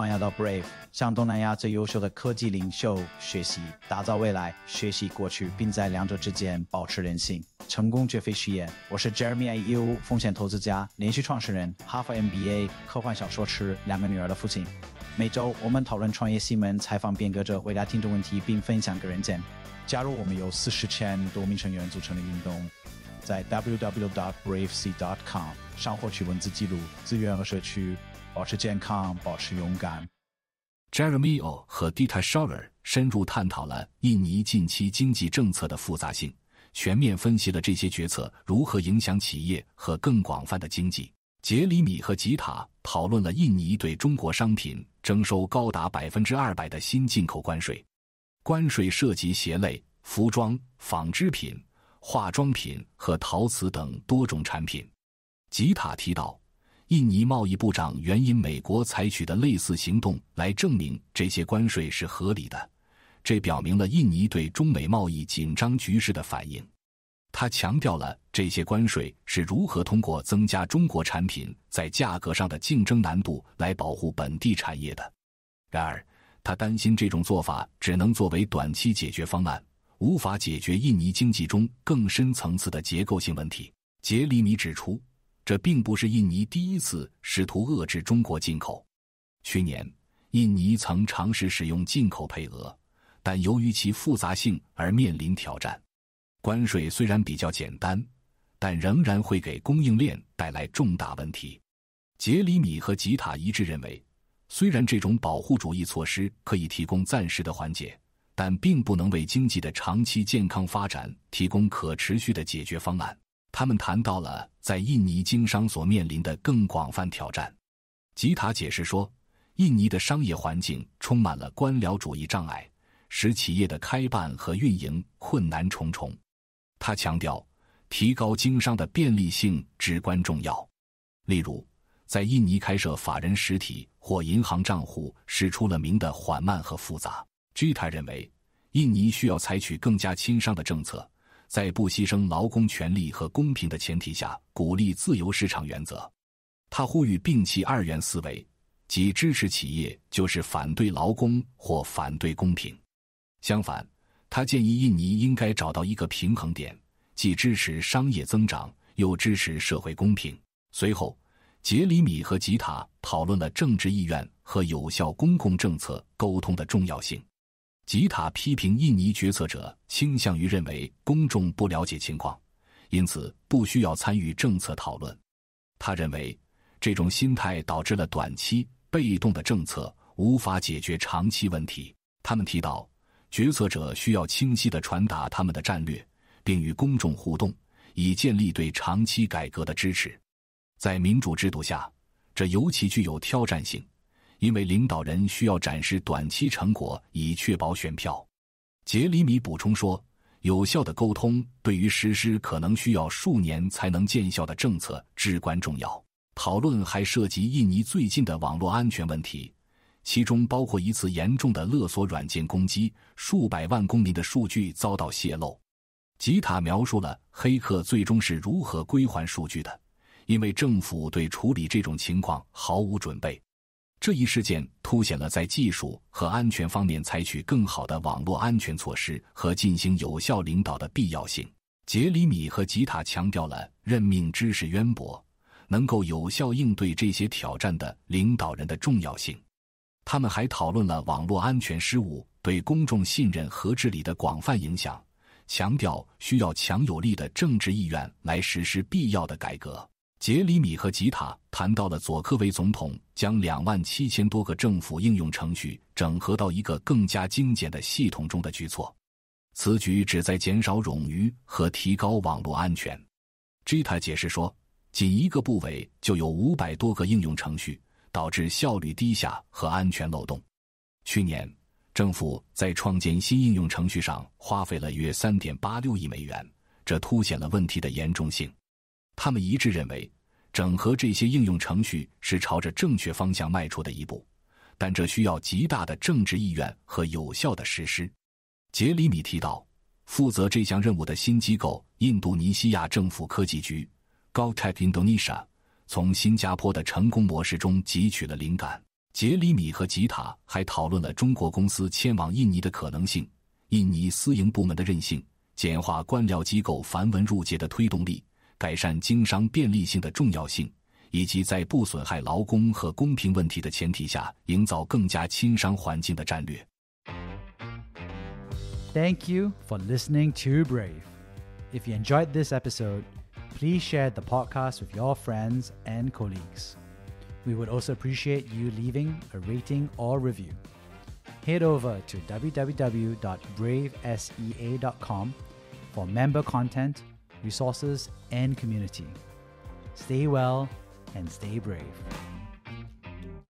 从亚到 Brave，向东南亚最优秀的科技领袖学习，打造未来；学习过去，并在两者之间保持人性。成功绝非虚言。我是 Jeremy Yu，风险投资家、连续创始人、哈佛 MBA、科幻小说师、两个女儿的父亲。每周我们讨论创业新闻，采访变革者，回答听众问题，并分享个人见。加入我们，由四十千多名成员组成的运动，在 www.bravec.com 上获取文字记录、资源和社区。保持健康，保持勇敢。j e r e m y o 和 Dita Shaller 深入探讨了印尼近期经济政策的复杂性，全面分析了这些决策如何影响企业和更广泛的经济。杰里米和吉塔讨论了印尼对中国商品征收高达百分之二百的新进口关税，关税涉及鞋类、服装、纺织品、化妆品和陶瓷等多种产品。吉塔提到。印尼贸易部长援引美国采取的类似行动来证明这些关税是合理的，这表明了印尼对中美贸易紧张局势的反应。他强调了这些关税是如何通过增加中国产品在价格上的竞争难度来保护本地产业的。然而，他担心这种做法只能作为短期解决方案，无法解决印尼经济中更深层次的结构性问题。杰里米指出。这并不是印尼第一次试图遏制中国进口。去年，印尼曾尝试使用进口配额，但由于其复杂性而面临挑战。关税虽然比较简单，但仍然会给供应链带来重大问题。杰里米和吉塔一致认为，虽然这种保护主义措施可以提供暂时的缓解，但并不能为经济的长期健康发展提供可持续的解决方案。他们谈到了在印尼经商所面临的更广泛挑战。吉塔解释说，印尼的商业环境充满了官僚主义障碍，使企业的开办和运营困难重重。他强调，提高经商的便利性至关重要。例如，在印尼开设法人实体或银行账户是出了名的缓慢和复杂。据他认为，印尼需要采取更加亲商的政策。在不牺牲劳工权利和公平的前提下，鼓励自由市场原则。他呼吁摒弃二元思维，即支持企业就是反对劳工或反对公平。相反，他建议印尼应该找到一个平衡点，既支持商业增长，又支持社会公平。随后，杰里米和吉塔讨论了政治意愿和有效公共政策沟通的重要性。吉塔批评印尼决策者倾向于认为公众不了解情况，因此不需要参与政策讨论。他认为这种心态导致了短期被动的政策，无法解决长期问题。他们提到，决策者需要清晰的传达他们的战略，并与公众互动，以建立对长期改革的支持。在民主制度下，这尤其具有挑战性。因为领导人需要展示短期成果以确保选票，杰里米补充说：“有效的沟通对于实施可能需要数年才能见效的政策至关重要。”讨论还涉及印尼最近的网络安全问题，其中包括一次严重的勒索软件攻击，数百万公民的数据遭到泄露。吉塔描述了黑客最终是如何归还数据的，因为政府对处理这种情况毫无准备。这一事件凸显了在技术和安全方面采取更好的网络安全措施和进行有效领导的必要性。杰里米和吉塔强调了任命知识渊博、能够有效应对这些挑战的领导人的重要性。他们还讨论了网络安全失误对公众信任和治理的广泛影响，强调需要强有力的政治意愿来实施必要的改革。杰里米和吉塔谈到了佐科维总统将两万七千多个政府应用程序整合到一个更加精简的系统中的举措。此举旨在减少冗余和提高网络安全。吉塔解释说，仅一个部委就有五百多个应用程序，导致效率低下和安全漏洞。去年，政府在创建新应用程序上花费了约三点八六亿美元，这凸显了问题的严重性。他们一致认为，整合这些应用程序是朝着正确方向迈出的一步，但这需要极大的政治意愿和有效的实施。杰里米提到，负责这项任务的新机构——印度尼西亚政府科技局 g o v t e c Indonesia） 从新加坡的成功模式中汲取了灵感。杰里米和吉塔还讨论了中国公司迁往印尼的可能性、印尼私营部门的韧性、简化官僚机构繁文缛节的推动力。改善经商便利性的重要性，以及在不损害劳工和公平问题的前提下，营造更加亲商环境的战略。Thank you for listening to Brave. If you enjoyed this episode, please share the podcast with your friends and colleagues. We would also appreciate you leaving a rating or review. Head over to www.bravesea.com for member content resources, and community. Stay well and stay brave.